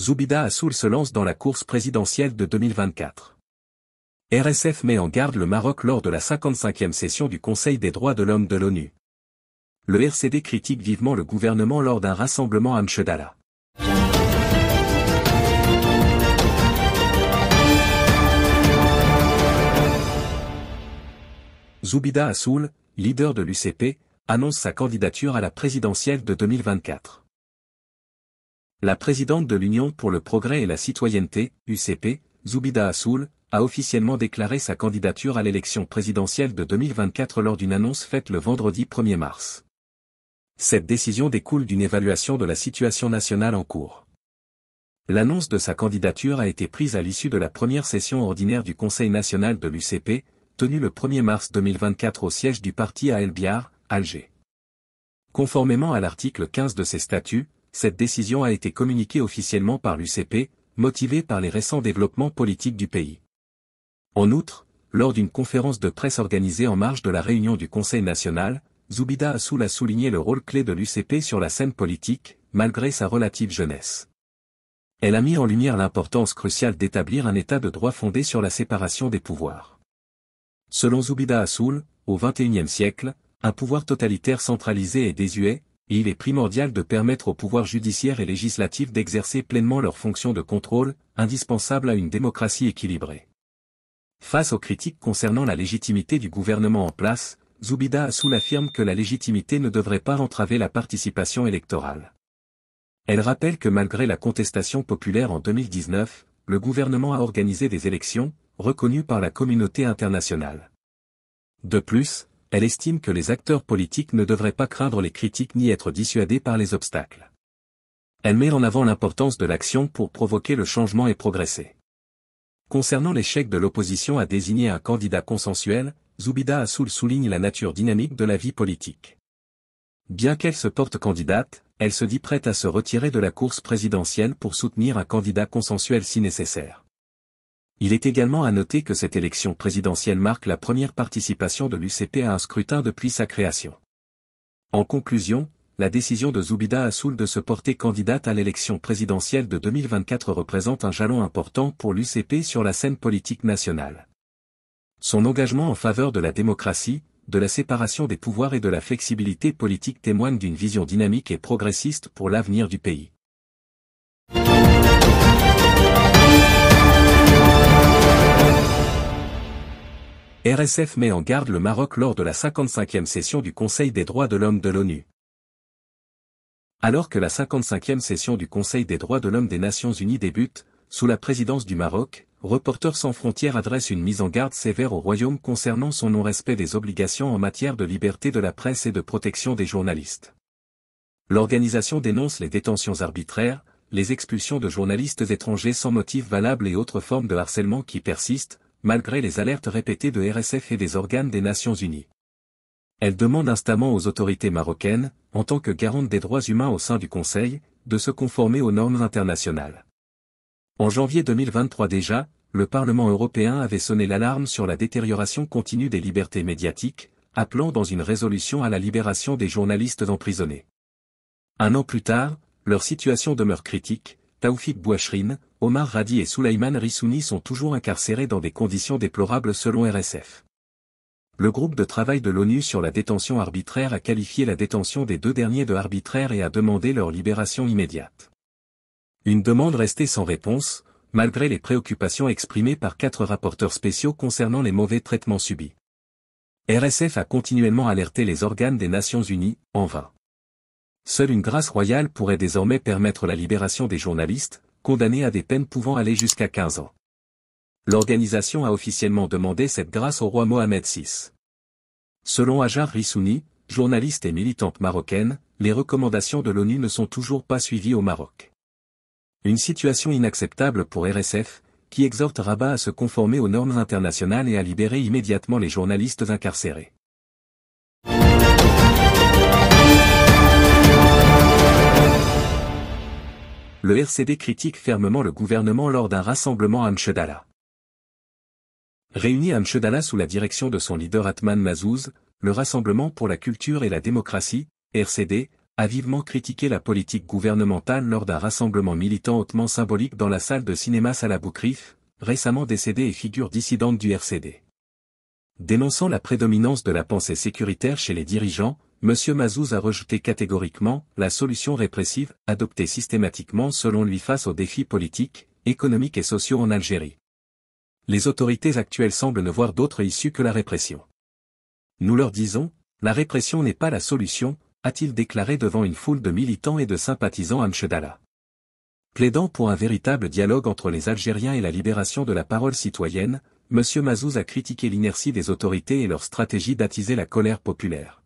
Zoubida Assoul se lance dans la course présidentielle de 2024. RSF met en garde le Maroc lors de la 55e session du Conseil des droits de l'homme de l'ONU. Le RCD critique vivement le gouvernement lors d'un rassemblement à Mchedala. Zoubida Assoul, leader de l'UCP, annonce sa candidature à la présidentielle de 2024. La présidente de l'Union pour le progrès et la citoyenneté, UCP, Zoubida Assoul, a officiellement déclaré sa candidature à l'élection présidentielle de 2024 lors d'une annonce faite le vendredi 1er mars. Cette décision découle d'une évaluation de la situation nationale en cours. L'annonce de sa candidature a été prise à l'issue de la première session ordinaire du Conseil national de l'UCP, tenue le 1er mars 2024 au siège du parti à El Biar, Alger. Conformément à l'article 15 de ses statuts, cette décision a été communiquée officiellement par l'UCP, motivée par les récents développements politiques du pays. En outre, lors d'une conférence de presse organisée en marge de la réunion du Conseil national, Zoubida Assoul a souligné le rôle clé de l'UCP sur la scène politique, malgré sa relative jeunesse. Elle a mis en lumière l'importance cruciale d'établir un état de droit fondé sur la séparation des pouvoirs. Selon Zoubida Assoul, au XXIe siècle, un pouvoir totalitaire centralisé et désuet, il est primordial de permettre aux pouvoirs judiciaires et législatifs d'exercer pleinement leurs fonctions de contrôle, indispensable à une démocratie équilibrée. Face aux critiques concernant la légitimité du gouvernement en place, Zubida Assoul affirme que la légitimité ne devrait pas entraver la participation électorale. Elle rappelle que malgré la contestation populaire en 2019, le gouvernement a organisé des élections, reconnues par la communauté internationale. De plus, elle estime que les acteurs politiques ne devraient pas craindre les critiques ni être dissuadés par les obstacles. Elle met en avant l'importance de l'action pour provoquer le changement et progresser. Concernant l'échec de l'opposition à désigner un candidat consensuel, Zubida Assoul souligne la nature dynamique de la vie politique. Bien qu'elle se porte candidate, elle se dit prête à se retirer de la course présidentielle pour soutenir un candidat consensuel si nécessaire. Il est également à noter que cette élection présidentielle marque la première participation de l'UCP à un scrutin depuis sa création. En conclusion, la décision de Zoubida Assoul de se porter candidate à l'élection présidentielle de 2024 représente un jalon important pour l'UCP sur la scène politique nationale. Son engagement en faveur de la démocratie, de la séparation des pouvoirs et de la flexibilité politique témoigne d'une vision dynamique et progressiste pour l'avenir du pays. RSF met en garde le Maroc lors de la 55e session du Conseil des droits de l'homme de l'ONU. Alors que la 55e session du Conseil des droits de l'homme des Nations Unies débute, sous la présidence du Maroc, Reporters sans frontières adresse une mise en garde sévère au Royaume concernant son non-respect des obligations en matière de liberté de la presse et de protection des journalistes. L'organisation dénonce les détentions arbitraires, les expulsions de journalistes étrangers sans motif valable et autres formes de harcèlement qui persistent, malgré les alertes répétées de RSF et des organes des Nations Unies. Elle demande instamment aux autorités marocaines, en tant que garante des droits humains au sein du Conseil, de se conformer aux normes internationales. En janvier 2023 déjà, le Parlement européen avait sonné l'alarme sur la détérioration continue des libertés médiatiques, appelant dans une résolution à la libération des journalistes emprisonnés. Un an plus tard, leur situation demeure critique, Taoufik Bouachrine, Omar Radi et Souleyman Rissouni sont toujours incarcérés dans des conditions déplorables selon RSF. Le groupe de travail de l'ONU sur la détention arbitraire a qualifié la détention des deux derniers de arbitraire et a demandé leur libération immédiate. Une demande restée sans réponse, malgré les préoccupations exprimées par quatre rapporteurs spéciaux concernant les mauvais traitements subis. RSF a continuellement alerté les organes des Nations Unies, en vain. Seule une grâce royale pourrait désormais permettre la libération des journalistes, Condamné à des peines pouvant aller jusqu'à 15 ans. L'organisation a officiellement demandé cette grâce au roi Mohamed VI. Selon Ajar Rissouni, journaliste et militante marocaine, les recommandations de l'ONU ne sont toujours pas suivies au Maroc. Une situation inacceptable pour RSF, qui exhorte Rabat à se conformer aux normes internationales et à libérer immédiatement les journalistes incarcérés. le RCD critique fermement le gouvernement lors d'un rassemblement à Mchedala. Réuni à Mchedala sous la direction de son leader Atman Mazouz, le Rassemblement pour la culture et la démocratie, RCD, a vivement critiqué la politique gouvernementale lors d'un rassemblement militant hautement symbolique dans la salle de cinéma Salaboukrif, récemment décédée et figure dissidente du RCD. Dénonçant la prédominance de la pensée sécuritaire chez les dirigeants, M. Mazouz a rejeté catégoriquement la solution répressive adoptée systématiquement selon lui face aux défis politiques, économiques et sociaux en Algérie. Les autorités actuelles semblent ne voir d'autre issue que la répression. Nous leur disons, la répression n'est pas la solution, a-t-il déclaré devant une foule de militants et de sympathisants à Mchedala. Plaidant pour un véritable dialogue entre les Algériens et la libération de la parole citoyenne, M. Mazouz a critiqué l'inertie des autorités et leur stratégie d'attiser la colère populaire.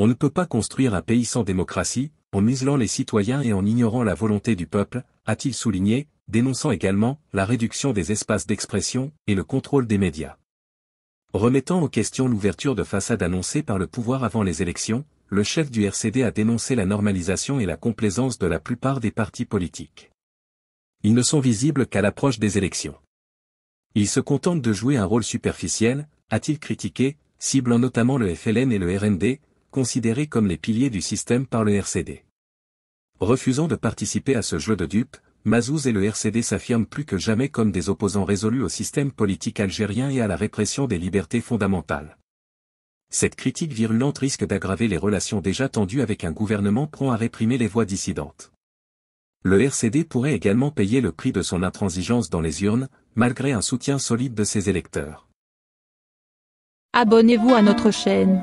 On ne peut pas construire un pays sans démocratie, en muselant les citoyens et en ignorant la volonté du peuple, a-t-il souligné, dénonçant également la réduction des espaces d'expression et le contrôle des médias. Remettant en question l'ouverture de façade annoncée par le pouvoir avant les élections, le chef du RCD a dénoncé la normalisation et la complaisance de la plupart des partis politiques. Ils ne sont visibles qu'à l'approche des élections. Ils se contentent de jouer un rôle superficiel, a-t-il critiqué, ciblant notamment le FLN et le RND, considérés comme les piliers du système par le RCD. Refusant de participer à ce jeu de dupes, Mazouz et le RCD s'affirment plus que jamais comme des opposants résolus au système politique algérien et à la répression des libertés fondamentales. Cette critique virulente risque d'aggraver les relations déjà tendues avec un gouvernement prompt à réprimer les voix dissidentes. Le RCD pourrait également payer le prix de son intransigeance dans les urnes, malgré un soutien solide de ses électeurs. Abonnez-vous à notre chaîne.